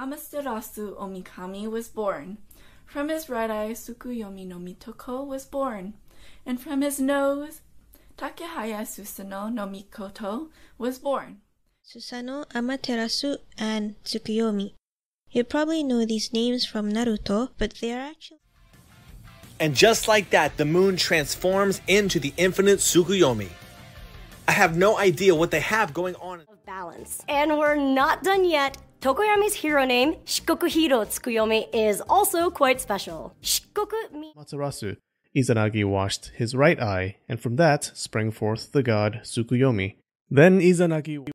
Amaterasu Omikami was born. From his right eye, Sukuyomi no Mitoko was born. And from his nose, Takehaya Susanoo no Mikoto was born. Susanoo, Amaterasu, and Tsukuyomi. You probably know these names from Naruto, but they are actually. And just like that, the moon transforms into the infinite Tsukuyomi. I have no idea what they have going on. Balance. And we're not done yet. Tokoyami's hero name, Shikoku Hiro Tsukuyomi, is also quite special. Shikoku mi- Matsurasu. Izanagi washed his right eye, and from that sprang forth the god Tsukuyomi. Then Izanagi